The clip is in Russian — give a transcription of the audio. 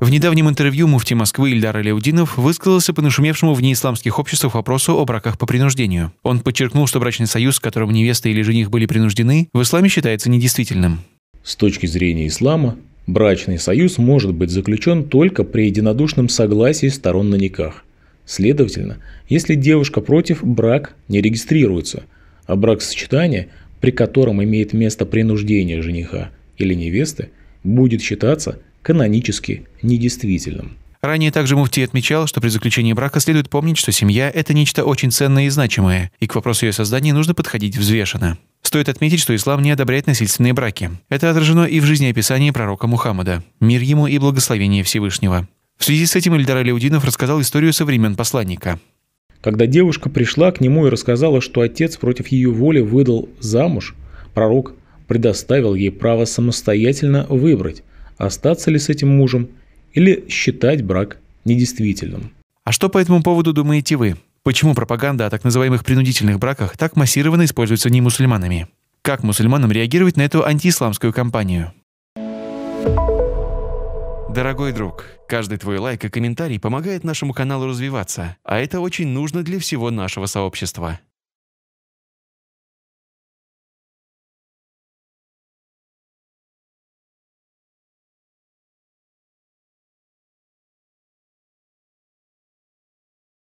В недавнем интервью муфти Москвы Ильдар Аляудинов высказался по нашумевшему в неисламских обществах вопросу о браках по принуждению. Он подчеркнул, что брачный союз, в котором невеста или жених были принуждены, в исламе считается недействительным. С точки зрения ислама, брачный союз может быть заключен только при единодушном согласии сторон на никах. Следовательно, если девушка против, брак не регистрируется, а брак сочетания, при котором имеет место принуждение жениха или невесты, будет считаться канонически недействительным. Ранее также Муфти отмечал, что при заключении брака следует помнить, что семья – это нечто очень ценное и значимое, и к вопросу ее создания нужно подходить взвешенно. Стоит отметить, что ислам не одобряет насильственные браки. Это отражено и в жизнеописании пророка Мухаммада. Мир ему и благословение Всевышнего. В связи с этим Эльдар Аляудинов рассказал историю со времен посланника. Когда девушка пришла к нему и рассказала, что отец против ее воли выдал замуж, пророк предоставил ей право самостоятельно выбрать, остаться ли с этим мужем или считать брак недействительным. А что по этому поводу думаете вы? Почему пропаганда о так называемых принудительных браках так массированно используется не мусульманами? Как мусульманам реагировать на эту антиисламскую кампанию? Дорогой друг, каждый твой лайк и комментарий помогает нашему каналу развиваться, а это очень нужно для всего нашего сообщества.